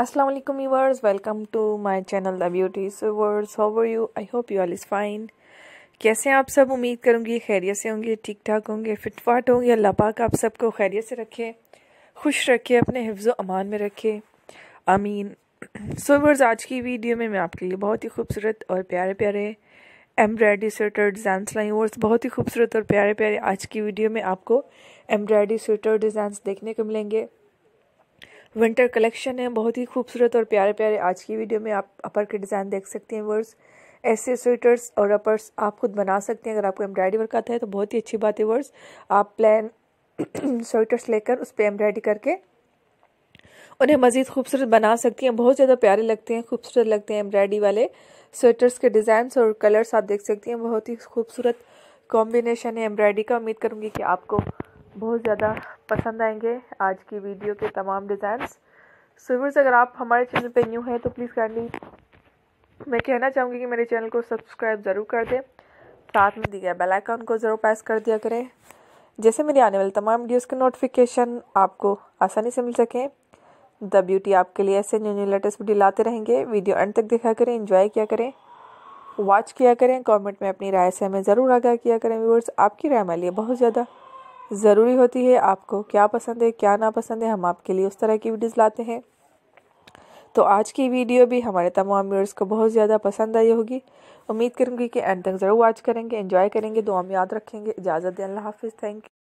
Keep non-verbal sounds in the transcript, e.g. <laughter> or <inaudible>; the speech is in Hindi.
Assalamu alaikum viewers welcome to my channel the beauty viewers how are you i hope you all is fine कैसे हैं आप सब उम्मीद करूंगी खैरियत से होंगे ठीक ठाक होंगे फिटफाट होंगे अल्लाह पाक आप सबको खैरियत से रखे खुश रखे अपने हिफ्ज़ अमान में रखे आमीन सोवर्स आज की वीडियो में मैं आपके लिए बहुत ही खूबसूरत और प्यारे प्यारे embroidery sweater design lovers बहुत ही खूबसूरत और प्यारे प्यारे आज की वीडियो में आपको एम्ब्रॉयडरी स्वेटर डिज़ाइन देखने को मिलेंगे विंटर कलेक्शन है बहुत ही खूबसूरत और प्यारे प्यारे आज की वीडियो में आप अपर के डिज़ाइन देख सकते हैं वर्स ऐसे स्वेटर्स और अपर्स आप खुद बना सकते हैं अगर आपको एम्ब्रॉयडरी वर्क आता है तो बहुत ही अच्छी बात है वर्स आप प्लान स्वेटर्स <clears throat> लेकर उस पर एम्ब्रॉयडरी करके उन्हें मज़ीद खूबसूरत बना सकती हैं बहुत ज़्यादा प्यारे लगते हैं खूबसूरत लगते हैं एम्ब्रॉयडरी वाले स्वेटर्स के डिज़ाइंस और कलर्स आप देख सकती हैं बहुत ही खूबसूरत कॉम्बिनेशन है एम्ब्रॉयडरी का उम्मीद करूँगी कि आपको बहुत ज़्यादा पसंद आएंगे आज की वीडियो के तमाम डिज़ाइंस स्विमर्स अगर आप हमारे चैनल पे न्यू हैं तो प्लीज़ काइंडली मैं कहना चाहूँगी कि मेरे चैनल को सब्सक्राइब ज़रूर कर दें साथ में दिया बेल आइकन को ज़रूर प्रेस कर दिया करें जैसे मेरी आने वाली तमाम वीडियोस के नोटिफिकेशन आपको आसानी से मिल सकें द ब्यूटी आपके लिए ऐसे न्यू न्यू लेटेस्ट वीडियो लाते रहेंगे वीडियो एंड तक देखा करें इन्जॉय किया करें वॉच किया करें कमेंट में अपनी राय से हमें ज़रूर आगाह किया करें व्यूअर्स आपकी राय हमारे लिए बहुत ज़्यादा ज़रूरी होती है आपको क्या पसंद है क्या ना पसंद है हम आपके लिए उस तरह की वीडियोस लाते हैं तो आज की वीडियो भी हमारे तमाम व्यूअर्स को बहुत ज़्यादा पसंद आई होगी उम्मीद करूँगी कि एंड तक ज़रूर वॉच करेंगे एंजॉय करेंगे दुआ में याद रखेंगे इजाज़त दें अल्लाह हाफिज़ थैंक यू